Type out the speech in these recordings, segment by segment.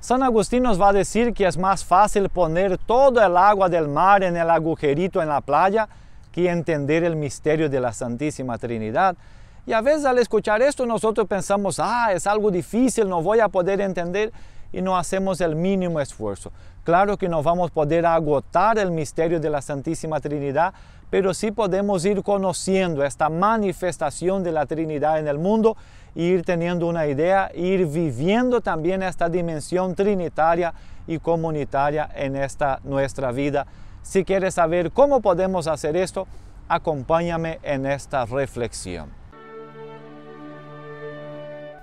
San Agustín nos va a decir que es más fácil poner toda el agua del mar en el agujerito en la playa que entender el misterio de la Santísima Trinidad. Y a veces al escuchar esto nosotros pensamos, ah, es algo difícil, no voy a poder entender y no hacemos el mínimo esfuerzo. Claro que no vamos a poder agotar el misterio de la Santísima Trinidad, pero sí podemos ir conociendo esta manifestación de la Trinidad en el mundo e ir teniendo una idea, ir viviendo también esta dimensión trinitaria y comunitaria en esta nuestra vida. Si quieres saber cómo podemos hacer esto, acompáñame en esta reflexión.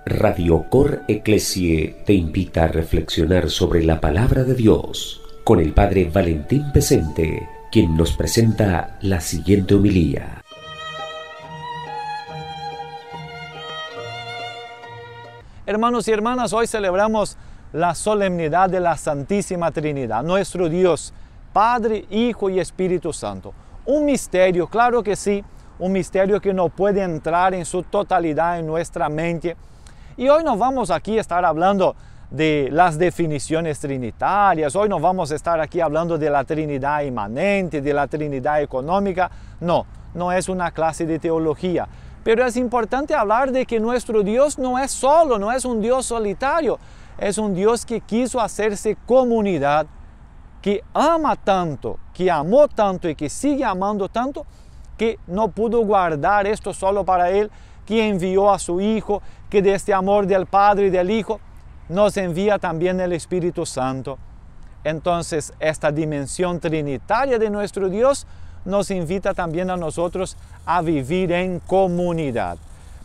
Radio Cor Ecclesie te invita a reflexionar sobre la palabra de Dios con el Padre Valentín Pesente, quien nos presenta la siguiente homilía. Hermanos y hermanas, hoy celebramos la solemnidad de la Santísima Trinidad, nuestro Dios, Padre, Hijo y Espíritu Santo. Un misterio, claro que sí, un misterio que no puede entrar en su totalidad en nuestra mente y hoy no vamos aquí a estar hablando de las definiciones trinitarias, hoy no vamos a estar aquí hablando de la Trinidad inmanente, de la Trinidad económica, no, no es una clase de teología. Pero es importante hablar de que nuestro Dios no es solo, no es un Dios solitario, es un Dios que quiso hacerse comunidad, que ama tanto, que amó tanto y que sigue amando tanto, que no pudo guardar esto solo para Él, que envió a su Hijo, que de este amor del Padre y del Hijo nos envía también el Espíritu Santo. Entonces, esta dimensión trinitaria de nuestro Dios nos invita también a nosotros a vivir en comunidad.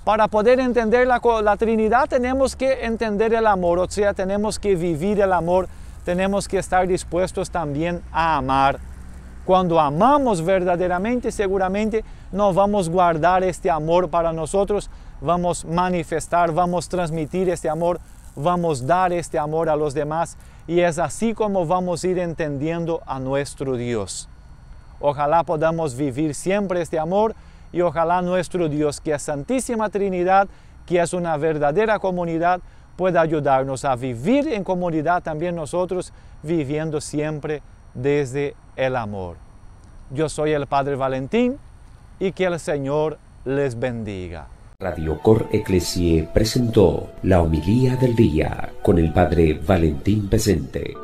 Para poder entender la, la, Trinidad tenemos que entender el amor, o sea, tenemos que vivir el amor, tenemos que estar dispuestos también a amar. Cuando amamos verdaderamente, seguramente no vamos a guardar este amor para nosotros, vamos a manifestar, vamos a transmitir este amor, vamos a dar este amor a los demás y es así como vamos a ir entendiendo a nuestro Dios. Ojalá podamos vivir siempre este amor y ojalá nuestro Dios, que es Santísima Trinidad, que es una verdadera comunidad, pueda ayudarnos a vivir en comunidad también nosotros, viviendo siempre desde el amor. Yo soy el Padre Valentín y que el Señor les bendiga. Radio Cor Ecclesie presentó la homilía del día con el Padre Valentín presente.